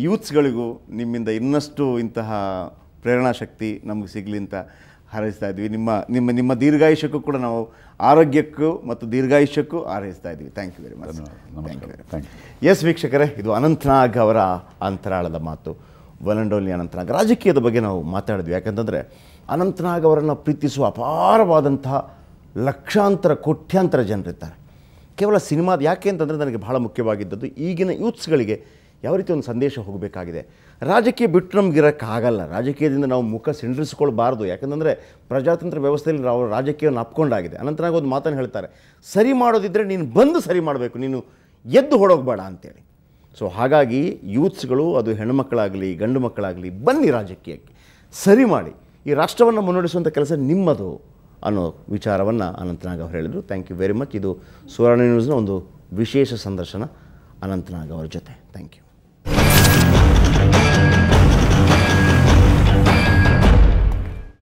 ಯೂತ್ಸ್ಗಳಿಗೂ ನಿಮ್ಮಿಂದ ಇನ್ನಷ್ಟು ಇಂತಹ ಪ್ರೇರಣಾ ಶಕ್ತಿ ನಮಗೆ ಸಿಗಲಿ ಅಂತ ಹಾರೈಸ್ತಾ ಇದ್ವಿ ನಿಮ್ಮ ನಿಮ್ಮ ನಿಮ್ಮ ದೀರ್ಘಾಯುಷ್ಯಕ್ಕೂ ಕೂಡ ನಾವು ಆರೋಗ್ಯಕ್ಕೂ ಮತ್ತು ದೀರ್ಘಾಯುಷ್ಯಕ್ಕೂ ಹಾರೈಸ್ತಾ ಇದ್ವಿ thank you very much thank you yes ವೀಕ್ಷಕರೇ ಇದು ಅನಂತನಾಗ್ ಅವರ ಅಂತರಾಳದ ಮಾತು ವಲಂಡೋಲಿ ಅನಂತನಾಗ್ ರಾಜಕೀಯದ ಬಗ್ಗೆ ನಾವು ಮಾತಾಡಿದ್ವಿ ಯಾಕಂತಂದರೆ ಅನಂತನಾಗ್ ಅವರನ್ನು ಪ್ರೀತಿಸುವ ಅಪಾರವಾದಂತಹ ಲಕ್ಷಾಂತರ ಕೋಟ್ಯಾಂತರ ಜನರಿದ್ದಾರೆ ಕೇವಲ ಸಿನಿಮಾದ ಯಾಕೆ ಅಂತಂದರೆ ನನಗೆ ಬಹಳ ಮುಖ್ಯವಾಗಿದ್ದದ್ದು ಈಗಿನ ಯೂತ್ಸ್ಗಳಿಗೆ ಯಾವ ರೀತಿ ಒಂದು ಸಂದೇಶ ಹೋಗಬೇಕಾಗಿದೆ ರಾಜಕೀಯ ಬಿಟ್ಟು ನಮಗಿರೋಕ್ಕಾಗಲ್ಲ ರಾಜಕೀಯದಿಂದ ನಾವು ಮುಖ ಸಿಂಡಿಸ್ಕೊಳ್ಬಾರ್ದು ಯಾಕಂತಂದರೆ ಪ್ರಜಾತಂತ್ರ ವ್ಯವಸ್ಥೆಯಲ್ಲಿ ನಾವು ರಾಜಕೀಯವನ್ನು ಅಪ್ಕೊಂಡಾಗಿದೆ ಅನಂತನಾಗ ಒಂದು ಮಾತನ್ನು ಹೇಳ್ತಾರೆ ಸರಿ ಮಾಡೋದಿದ್ದರೆ ನೀನು ಬಂದು ಸರಿ ಮಾಡಬೇಕು ನೀನು ಎದ್ದು ಹೊಡೋಗ್ಬೇಡ ಅಂತೇಳಿ ಸೊ ಹಾಗಾಗಿ ಯೂತ್ಸ್ಗಳು ಅದು ಹೆಣ್ಣುಮಕ್ಕಳಾಗಲಿ ಗಂಡು ಮಕ್ಕಳಾಗಲಿ ಬನ್ನಿ ರಾಜಕೀಯಕ್ಕೆ ಸರಿ ಮಾಡಿ ಈ ರಾಷ್ಟ್ರವನ್ನು ಮುನ್ನಡೆಸುವಂಥ ಕೆಲಸ ನಿಮ್ಮದು ಅನ್ನೋ ವಿಚಾರವನ್ನು ಅನಂತನಾಗ್ ಅವರು ಹೇಳಿದರು ಥ್ಯಾಂಕ್ ಯು ವೆರಿ ಮಚ್ ಇದು ಸುವರ್ಣ ನ್ಯೂಸ್ನ ಒಂದು ವಿಶೇಷ ಸಂದರ್ಶನ ಅನಂತನಾಗ್ ಅವರ ಜೊತೆ ಥ್ಯಾಂಕ್ ಯು